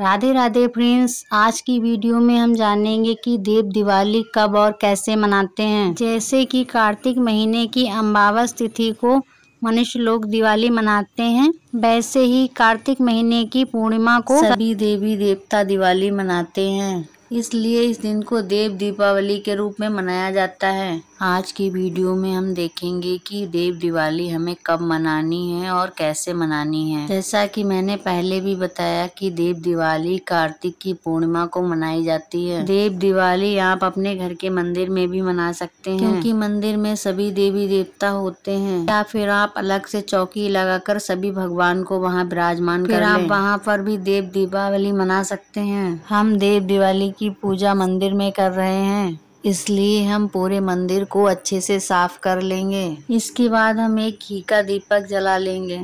Radhe Radhe friends आज की video में हम जानेंगे कि देव दिवाली कब और कैसे मनाते हैं जैसे कि कार्तिक महीने की अम्बावस तिथि को मनुष्य लोग दिवाली मनाते हैं वैसे ही कार्तिक महीने की पूर्णिमा को सभी देवी देवता दिवाली मनाते हैं इसलिए इस दिन को देव दीपावली के रूप में मनाया जाता है आज की वीडियो में हम देखेंगे कि देव दिवाली हमें कब मनानी है और कैसे मनानी है जैसा कि मैंने पहले भी बताया कि देव दिवाली कार्तिक की पूर्णिमा को मनाई जाती है देव दिवाली आप अपने घर के मंदिर में भी मना सकते हैं क्योंकि मंदिर में सभी देवी देवता होते हैं या फिर आप अलग से चौकी लगाकर सभी भगवान को वहाँ विराजमान कर आप वहाँ पर भी देव दीपावली मना सकते हैं हम देव दिवाली की पूजा मंदिर में कर रहे हैं इसलिए हम पूरे मंदिर को अच्छे से साफ कर लेंगे इसके बाद हम एक घी का दीपक जला लेंगे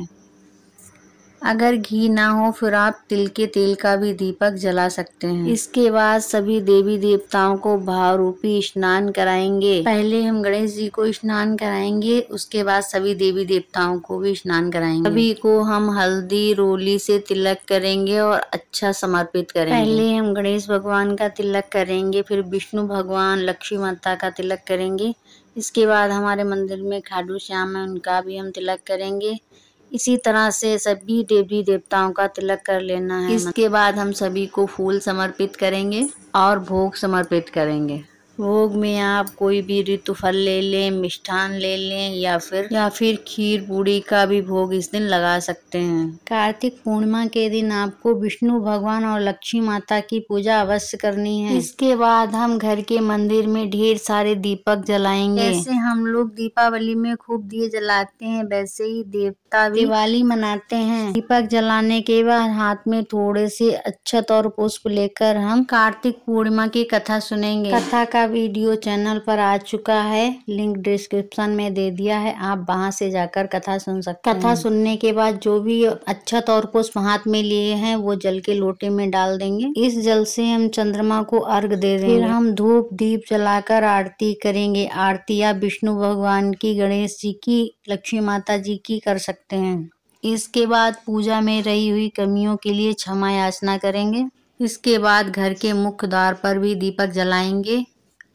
अगर घी ना हो फिर आप तिल के तेल का भी दीपक जला सकते हैं इसके बाद सभी देवी देवताओं को भाव रूपी स्नान कराएंगे पहले हम गणेश जी को स्नान कराएंगे उसके बाद सभी देवी देवताओं को भी स्नान कराएंगे सभी को हम हल्दी रोली से तिलक करेंगे और अच्छा समर्पित करेंगे पहले हम गणेश भगवान का तिलक करेंगे फिर विष्णु भगवान लक्ष्मी माता का तिलक करेंगे इसके बाद हमारे मंदिर में खाडू श्याम है उनका भी हम तिलक करेंगे इसी तरह से सभी देवी देवताओं का तिलक कर लेना है इसके बाद हम सभी को फूल समर्पित करेंगे और भोग समर्पित करेंगे भोग में आप कोई भी ऋतु फल ले लें मिष्ठान ले लें या फिर या फिर खीर पूड़ी का भी भोग इस दिन लगा सकते हैं कार्तिक पूर्णिमा के दिन आपको विष्णु भगवान और लक्ष्मी माता की पूजा अवश्य करनी है इसके बाद हम घर के मंदिर में ढेर सारे दीपक जलाएंगे जैसे हम लोग दीपावली में खूब दिए जलाते हैं वैसे ही देव माता दिवाली मनाते हैं दीपक जलाने के बाद हाथ में थोड़े से अक्षत और पुष्प लेकर हम कार्तिक पूर्णिमा की कथा सुनेंगे कथा का वीडियो चैनल पर आ चुका है लिंक डिस्क्रिप्शन में दे दिया है आप वहाँ से जाकर कथा सुन सकते कथा सुनने के बाद जो भी अक्षत और पुष्प हाथ में लिए है वो जल के लोटे में डाल देंगे इस जल से हम चंद्रमा को अर्घ दे देंगे फिर हम धूप दीप जलाकर आरती करेंगे आरती या विष्णु भगवान की गणेश जी की लक्ष्मी माता जी की कर सकते हैं इसके बाद पूजा में रही हुई कमियों के लिए क्षमा याचना करेंगे इसके बाद घर के मुख्य द्वार पर भी दीपक जलाएंगे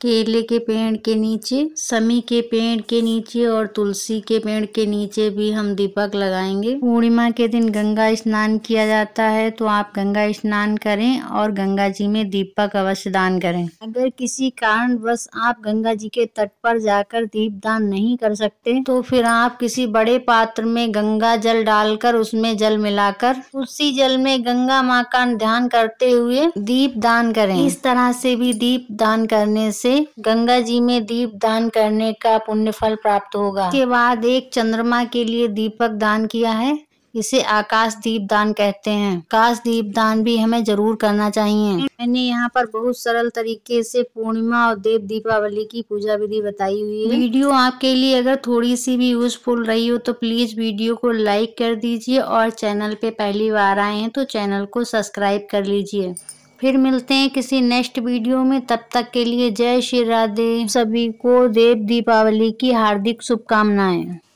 केले के पेड़ के नीचे समी के पेड़ के नीचे और तुलसी के पेड़ के नीचे भी हम दीपक लगाएंगे पूर्णिमा के दिन गंगा स्नान किया जाता है तो आप गंगा स्नान करें और गंगा जी में दीपक अवश्य दान करें अगर किसी कारणवश आप गंगा जी के तट पर जाकर दीप दान नहीं कर सकते तो फिर आप किसी बड़े पात्र में गंगा जल डालकर उसमें जल मिलाकर उसी जल में गंगा माँ का ध्यान करते हुए दीप दान करें इस तरह से भी दीप दान करने से से गंगा जी में दीप दान करने का पुण्य फल प्राप्त होगा इसके बाद एक चंद्रमा के लिए दीपक दान किया है इसे आकाश दीप दान कहते हैं आकाश दीप दान भी हमें जरूर करना चाहिए मैंने यहाँ पर बहुत सरल तरीके से पूर्णिमा और देव दीपावली की पूजा विधि बताई हुई है वीडियो आपके लिए अगर थोड़ी सी भी यूजफुल रही हो तो प्लीज वीडियो को लाइक कर दीजिए और चैनल पे पहली बार आए हैं तो चैनल को सब्सक्राइब कर लीजिए फिर मिलते हैं किसी नेक्स्ट वीडियो में तब तक के लिए जय श्री राधे सभी को देव दीपावली की हार्दिक शुभकामनाएं